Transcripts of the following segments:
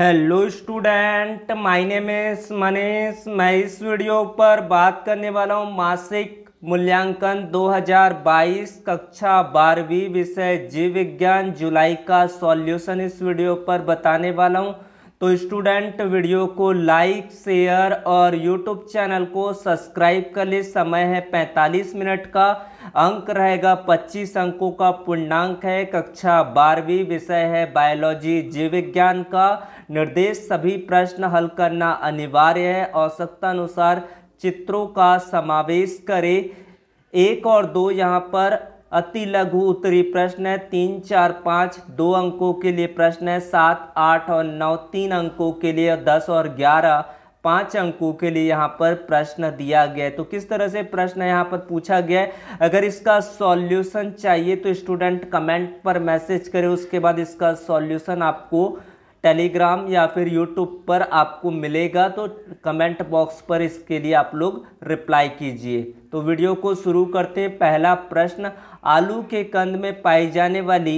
hello student my name is Manish मैं इस video पर बात करने वाला हूँ मासिक मूल्यांकन 2022 कक्षा बारहवीं विषय जीव विज्ञान जुलाई का सॉल्यूशन इस वीडियो पर बताने वाला हूँ तो स्टूडेंट वीडियो को लाइक शेयर और यूट्यूब चैनल को सब्सक्राइब कर ले समय है 45 मिनट का अंक रहेगा 25 अंकों का पूर्णांक है कक्षा बारहवीं विषय है बायोलॉजी जीव विज्ञान का निर्देश सभी प्रश्न हल करना अनिवार्य है आवश्यकता अनुसार चित्रों का समावेश करें एक और दो यहाँ पर अति लघु उत्तरी प्रश्न है तीन चार पाँच दो अंकों के लिए प्रश्न है सात आठ और नौ तीन अंकों के लिए दस और ग्यारह पाँच अंकों के लिए यहाँ पर प्रश्न दिया गया है तो किस तरह से प्रश्न यहाँ पर पूछा गया है अगर इसका सॉल्यूशन चाहिए तो स्टूडेंट कमेंट पर मैसेज करें उसके बाद इसका सॉल्यूशन आपको टेलीग्राम या फिर यूट्यूब पर आपको मिलेगा तो कमेंट बॉक्स पर इसके लिए आप लोग रिप्लाई कीजिए तो वीडियो को शुरू करते हैं पहला प्रश्न आलू के कंद में पाई जाने वाली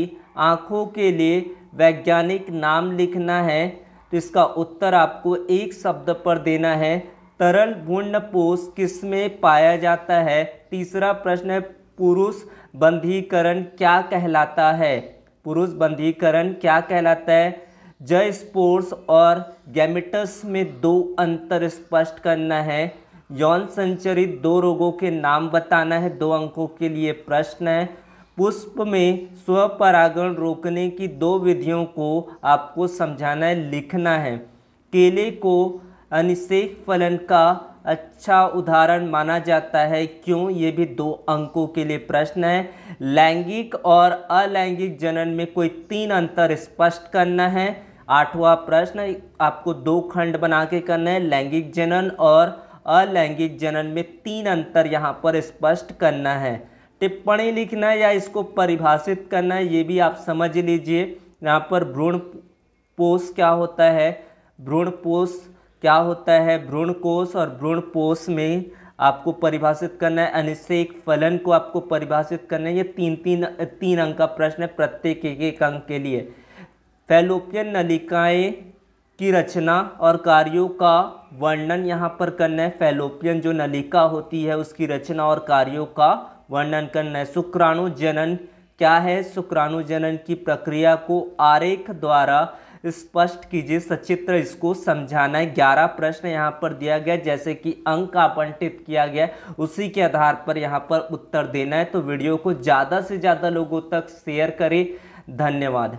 आँखों के लिए वैज्ञानिक नाम लिखना है तो इसका उत्तर आपको एक शब्द पर देना है तरल गुण्डपोष किस में पाया जाता है तीसरा प्रश्न है पुरुष बंधीकरण क्या कहलाता है पुरुष बंधीकरण क्या कहलाता है जय स्पोर्स और गैमिटस में दो अंतर स्पष्ट करना है यौन संचरित दो रोगों के नाम बताना है दो अंकों के लिए प्रश्न है पुष्प में स्वपरागण रोकने की दो विधियों को आपको समझाना है लिखना है केले को अनिषेक फलन का अच्छा उदाहरण माना जाता है क्यों ये भी दो अंकों के लिए प्रश्न है लैंगिक और अलैंगिक जनन में कोई तीन अंतर स्पष्ट करना है आठवां प्रश्न आपको दो खंड बना के करना है लैंगिक जनन और अलैंगिक जनन में तीन अंतर यहाँ पर स्पष्ट करना है टिप्पणी लिखना या इसको परिभाषित करना ये भी आप समझ लीजिए यहाँ पर भ्रूण पोष क्या होता है भ्रूण पोष क्या होता है भ्रूण कोष और भ्रूण पोष में आपको परिभाषित करना है एक फलन को आपको परिभाषित करना है ये तीन तीन तीन अंक का प्रश्न है प्रत्येक एक एक अंक के लिए फैलोपियन नलिकाएं की रचना और कार्यों का वर्णन यहाँ पर करना है फैलोपियन जो नलिका होती है उसकी रचना और कार्यों का वर्णन करना है शुक्राणु जनन क्या है शुक्राणु जनन की प्रक्रिया को आरेख द्वारा स्पष्ट कीजिए सचित्र इसको समझाना है ग्यारह प्रश्न यहाँ पर दिया गया जैसे कि अंक आवंटित किया गया उसी के आधार पर यहाँ पर उत्तर देना है तो वीडियो को ज़्यादा से ज़्यादा लोगों तक शेयर करें धन्यवाद